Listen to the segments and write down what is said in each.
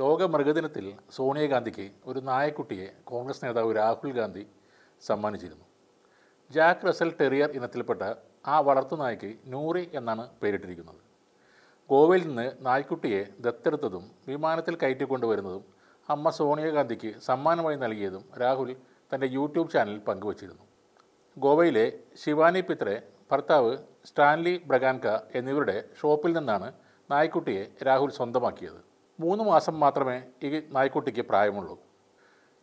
ലോക മൃഗദിനത്തിൽ സോണിയാഗാന്ധിക്ക് ഒരു നായക്കുട്ടിയെ കോൺഗ്രസ് നേതാവ് രാഹുൽ ഗാന്ധി സമ്മാനിച്ചിരുന്നു ജാക്ക് റസൽ ടെറിയർ ഇനത്തിൽപ്പെട്ട ആ വളർത്തുനായ്ക്ക് നൂറി എന്നാണ് പേരിട്ടിരിക്കുന്നത് ഗോവയിൽ നിന്ന് നായ്ക്കുട്ടിയെ ദത്തെടുത്തതും വിമാനത്തിൽ കയറ്റിക്കൊണ്ടുവരുന്നതും അമ്മ സോണിയാഗാന്ധിക്ക് സമ്മാനമായി നൽകിയതും രാഹുൽ തൻ്റെ യൂട്യൂബ് ചാനലിൽ പങ്കുവച്ചിരുന്നു ഗോവയിലെ ശിവാനി പിത്രെ ഭർത്താവ് സ്റ്റാൻലി ബ്രഗാൻക എന്നിവരുടെ ഷോപ്പിൽ നിന്നാണ് നായ്ക്കുട്ടിയെ രാഹുൽ സ്വന്തമാക്കിയത് മൂന്ന് മാസം മാത്രമേ ഈ നായ്ക്കുട്ടിക്ക് പ്രായമുള്ളൂ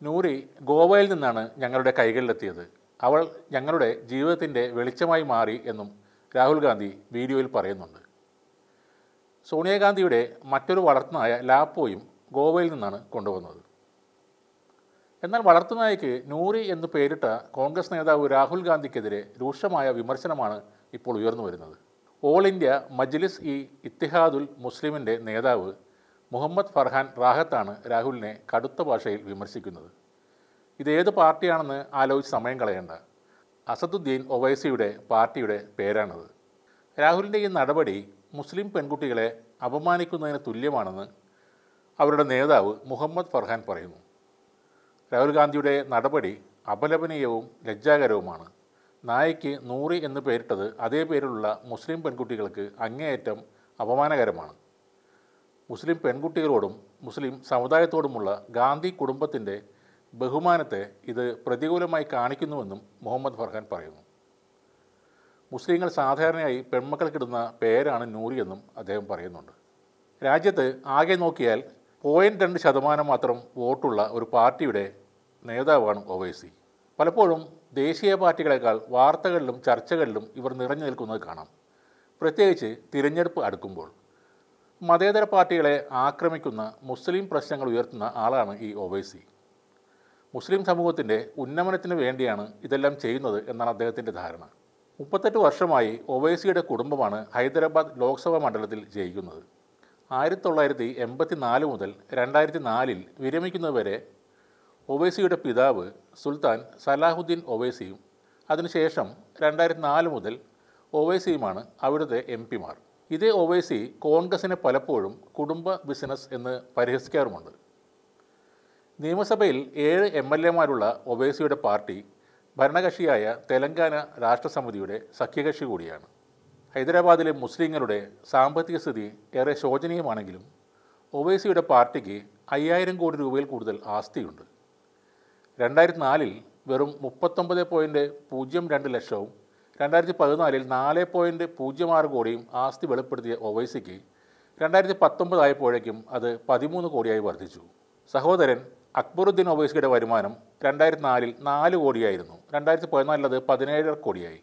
നൂറി ഗോവയിൽ നിന്നാണ് ഞങ്ങളുടെ കൈകളിലെത്തിയത് അവൾ ഞങ്ങളുടെ ജീവിതത്തിൻ്റെ വെളിച്ചമായി മാറി എന്നും രാഹുൽ ഗാന്ധി വീഡിയോയിൽ പറയുന്നുണ്ട് സോണിയാഗാന്ധിയുടെ മറ്റൊരു വളർത്തുനായ ലാപ്പോയും ഗോവയിൽ നിന്നാണ് കൊണ്ടുവന്നത് എന്നാൽ വളർത്തുനായക്ക് നൂറി എന്ന് പേരിട്ട കോൺഗ്രസ് നേതാവ് രാഹുൽ ഗാന്ധിക്കെതിരെ രൂക്ഷമായ വിമർശനമാണ് ഇപ്പോൾ ഉയർന്നു വരുന്നത് ഓൾ ഇന്ത്യ മജ്ലിസ് ഇ ഇത്തിഹാദുൽ മുസ്ലിമിൻ്റെ നേതാവ് മുഹമ്മദ് ഫർഹാൻ റാഹത്താണ് രാഹുലിനെ കടുത്ത ഭാഷയിൽ വിമർശിക്കുന്നത് ഇതേത് പാർട്ടിയാണെന്ന് ആലോചിച്ച് സമയം കളയേണ്ട അസദുദ്ദീൻ ഒവൈസിയുടെ പാർട്ടിയുടെ പേരാണത് രാഹുലിൻ്റെ ഈ നടപടി മുസ്ലിം പെൺകുട്ടികളെ അപമാനിക്കുന്നതിന് തുല്യമാണെന്ന് അവരുടെ നേതാവ് മുഹമ്മദ് ഫർഹാൻ പറയുന്നു രാഹുൽ ഗാന്ധിയുടെ നടപടി അപലപനീയവും ലജ്ജാകരവുമാണ് നായയ്ക്ക് നൂറി എന്ന് പേരിട്ടത് അതേ പേരിലുള്ള മുസ്ലിം പെൺകുട്ടികൾക്ക് അങ്ങേയറ്റം അപമാനകരമാണ് മുസ്ലിം പെൺകുട്ടികളോടും മുസ്ലിം സമുദായത്തോടുമുള്ള ഗാന്ധി കുടുംബത്തിൻ്റെ ബഹുമാനത്തെ ഇത് പ്രതികൂലമായി കാണിക്കുന്നുവെന്നും മുഹമ്മദ് ഫർഹാൻ പറയുന്നു മുസ്ലിങ്ങൾ സാധാരണയായി പെൺമക്കൾക്കിടുന്ന പേരാണ് നൂറി എന്നും അദ്ദേഹം പറയുന്നുണ്ട് രാജ്യത്ത് ആകെ നോക്കിയാൽ പോയിൻറ്റ് രണ്ട് ശതമാനം മാത്രം വോട്ടുള്ള ഒരു പാർട്ടിയുടെ നേതാവാണ് ഒവൈസി പലപ്പോഴും ദേശീയ പാർട്ടികളെക്കാൾ വാർത്തകളിലും ചർച്ചകളിലും ഇവർ നിറഞ്ഞു നിൽക്കുന്നത് കാണാം പ്രത്യേകിച്ച് തിരഞ്ഞെടുപ്പ് അടുക്കുമ്പോൾ മതേതര പാർട്ടികളെ ആക്രമിക്കുന്ന മുസ്ലിം പ്രശ്നങ്ങൾ ഉയർത്തുന്ന ആളാണ് ഈ ഒവൈസി മുസ്ലിം സമൂഹത്തിൻ്റെ ഉന്നമനത്തിന് വേണ്ടിയാണ് ഇതെല്ലാം ചെയ്യുന്നത് എന്നാണ് അദ്ദേഹത്തിൻ്റെ ധാരണ മുപ്പത്തെട്ട് വർഷമായി ഒവൈസിയുടെ കുടുംബമാണ് ഹൈദരാബാദ് ലോക്സഭാ മണ്ഡലത്തിൽ ജയിക്കുന്നത് ആയിരത്തി തൊള്ളായിരത്തി എൺപത്തി നാല് മുതൽ രണ്ടായിരത്തി നാലിൽ വിരമിക്കുന്നതുവരെ ഒവൈസിയുടെ പിതാവ് സുൽത്താൻ സലാഹുദ്ദീൻ ഒവൈസിയും അതിനുശേഷം രണ്ടായിരത്തി നാല് മുതൽ ഒവൈസിയുമാണ് അവിടുത്തെ എം പിമാർ ഇതേ ഒവൈസി കോൺഗ്രസിനെ പലപ്പോഴും കുടുംബ ബിസിനസ് എന്ന് പരിഹസിക്കാറുമുണ്ട് നിയമസഭയിൽ ഏഴ് എം എൽ എമാരുള്ള ഒവൈസിയുടെ പാർട്ടി ഭരണകക്ഷിയായ തെലങ്കാന രാഷ്ട്രസമിതിയുടെ സഖ്യകക്ഷി കൂടിയാണ് ഹൈദരാബാദിലെ മുസ്ലിങ്ങളുടെ സാമ്പത്തിക സ്ഥിതി ഏറെ ശോചനീയമാണെങ്കിലും ഒവൈസിയുടെ പാർട്ടിക്ക് അയ്യായിരം കോടി രൂപയിൽ കൂടുതൽ ആസ്തിയുണ്ട് രണ്ടായിരത്തി നാലിൽ വെറും മുപ്പത്തൊമ്പത് പോയിൻറ്റ് പൂജ്യം രണ്ട് ലക്ഷവും രണ്ടായിരത്തി പതിനാലിൽ നാല് പോയിൻറ്റ് പൂജ്യം ആറ് കോടിയും ആസ്തി വെളിപ്പെടുത്തിയ ഒവൈസിക്ക് രണ്ടായിരത്തി പത്തൊമ്പതായപ്പോഴേക്കും ആയപ്പോഴേക്കും അത് പതിമൂന്ന് കോടിയായി വർദ്ധിച്ചു സഹോദരൻ അക്ബറുദ്ദീൻ ഒവൈസിയുടെ വരുമാനം രണ്ടായിരത്തി നാലിൽ നാല് കോടിയായിരുന്നു രണ്ടായിരത്തി പതിനാലിൽ അത് പതിനേഴര കോടിയായി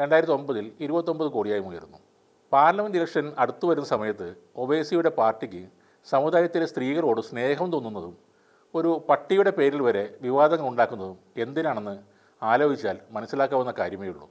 രണ്ടായിരത്തി ഒമ്പതിൽ ഇരുപത്തൊമ്പത് കോടിയായി ഉയർന്നു പാർലമെൻറ്റ് ഇലക്ഷൻ അടുത്തു വരുന്ന സമയത്ത് ഒവൈസിയുടെ പാർട്ടിക്ക് സമുദായത്തിലെ സ്ത്രീകളോട് സ്നേഹം തോന്നുന്നതും ഒരു പട്ടിയുടെ പേരിൽ വരെ വിവാദങ്ങൾ ഉണ്ടാക്കുന്നതും എന്തിനാണെന്ന് ആലോചിച്ചാൽ മനസ്സിലാക്കാവുന്ന കാര്യമേ ഉള്ളൂ